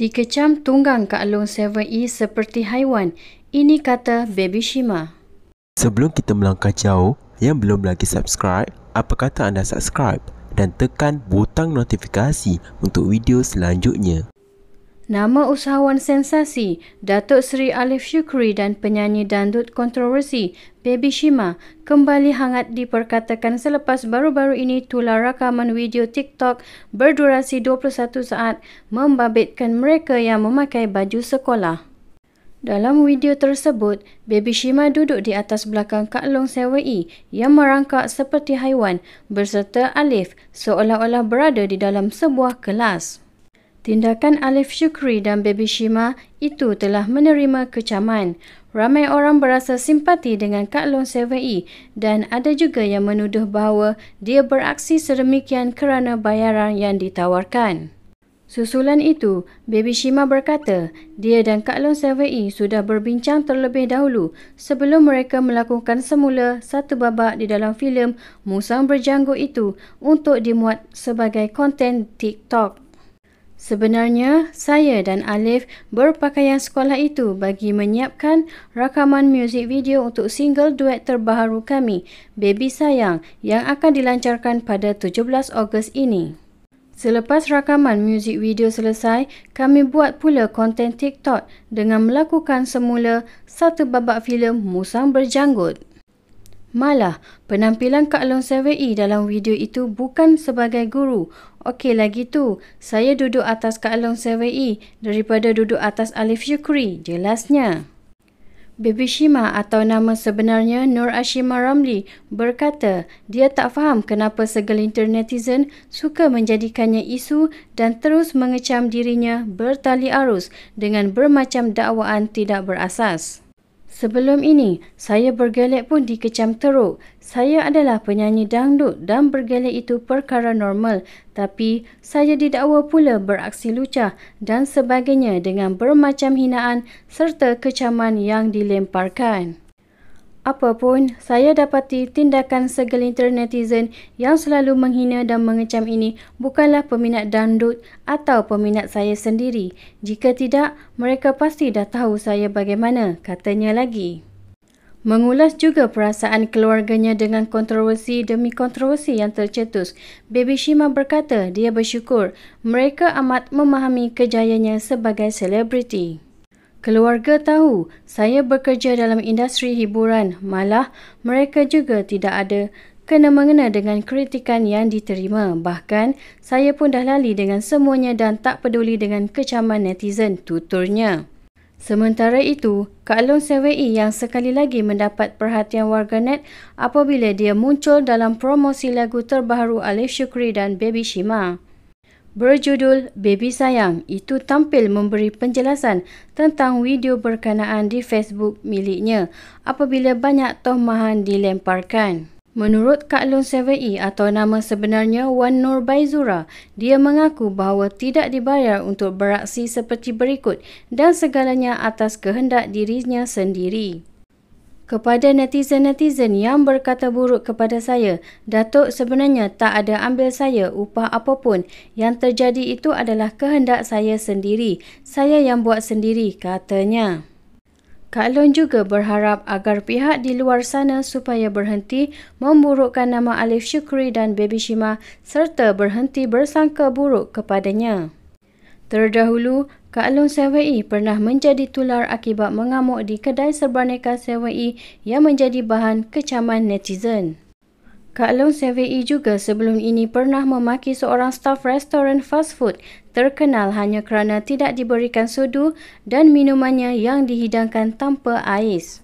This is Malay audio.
Dikecam tunggang Kak Long 7E seperti haiwan. Ini kata Baby Shima. Sebelum kita melangkah jauh, yang belum lagi subscribe, apa kata anda subscribe dan tekan butang notifikasi untuk video selanjutnya. Nama usahawan sensasi, Datuk Seri Alif Shukri dan penyanyi dandut kontroversi, Baby Shima, kembali hangat diperkatakan selepas baru-baru ini tular rakaman video TikTok berdurasi 21 saat membabitkan mereka yang memakai baju sekolah. Dalam video tersebut, Baby Shima duduk di atas belakang Kak Long Sewei yang merangkak seperti haiwan berserta Alif seolah-olah berada di dalam sebuah kelas. Tindakan Alif Shukri dan Baby Shima itu telah menerima kecaman. Ramai orang berasa simpati dengan Kak Long 7E dan ada juga yang menuduh bahawa dia beraksi seremikian kerana bayaran yang ditawarkan. Susulan itu, Baby Shima berkata dia dan Kak Long 7E sudah berbincang terlebih dahulu sebelum mereka melakukan semula satu babak di dalam filem Musang Berjanggut itu untuk dimuat sebagai konten TikTok. Sebenarnya, saya dan Alif berpakaian sekolah itu bagi menyiapkan rakaman muzik video untuk single duet terbaru kami, Baby Sayang, yang akan dilancarkan pada 17 Ogos ini. Selepas rakaman muzik video selesai, kami buat pula konten TikTok dengan melakukan semula satu babak filem Musang Berjanggut. Malah, penampilan Kak Long 7 I e dalam video itu bukan sebagai guru. Okey lagi tu, saya duduk atas Kak Long 7 I e daripada duduk atas Alif Syukri, jelasnya. Baby Shima atau nama sebenarnya Nur Ashima Ramli berkata dia tak faham kenapa segelintir netizen suka menjadikannya isu dan terus mengecam dirinya bertali arus dengan bermacam dakwaan tidak berasas. Sebelum ini, saya bergelek pun dikecam teruk. Saya adalah penyanyi dangdut dan bergelek itu perkara normal. Tapi, saya didakwa pula beraksi lucah dan sebagainya dengan bermacam hinaan serta kecaman yang dilemparkan. Apapun, saya dapati tindakan segelintir netizen yang selalu menghina dan mengecam ini bukanlah peminat dandut atau peminat saya sendiri. Jika tidak, mereka pasti dah tahu saya bagaimana, katanya lagi. Mengulas juga perasaan keluarganya dengan kontroversi demi kontroversi yang tercetus, Baby Shima berkata dia bersyukur mereka amat memahami kejayaannya sebagai selebriti. Keluarga tahu saya bekerja dalam industri hiburan, malah mereka juga tidak ada kena-mengena dengan kritikan yang diterima. Bahkan, saya pun dah lali dengan semuanya dan tak peduli dengan kecaman netizen, tuturnya. Sementara itu, Kak Long CWI yang sekali lagi mendapat perhatian warganet apabila dia muncul dalam promosi lagu terbaru Alif Shukri dan Baby Shima berjudul Baby Sayang itu tampil memberi penjelasan tentang video berkenaan di Facebook miliknya apabila banyak tohmahan dilemparkan. Menurut Kak Lun 7E atau nama sebenarnya Wan Nur Baizura, dia mengaku bahawa tidak dibayar untuk beraksi seperti berikut dan segalanya atas kehendak dirinya sendiri. Kepada netizen-netizen yang berkata buruk kepada saya, Datuk sebenarnya tak ada ambil saya upah apapun. Yang terjadi itu adalah kehendak saya sendiri. Saya yang buat sendiri, katanya. Kak Lon juga berharap agar pihak di luar sana supaya berhenti memburukkan nama Alif Syukri dan Baby Shima serta berhenti bersangka buruk kepadanya. Terdahulu, Kak Long 7E pernah menjadi tular akibat mengamuk di kedai serbaneka 7E yang menjadi bahan kecaman netizen. Kak Long 7E juga sebelum ini pernah memaki seorang staf restoran fast food terkenal hanya kerana tidak diberikan sudu dan minumannya yang dihidangkan tanpa ais.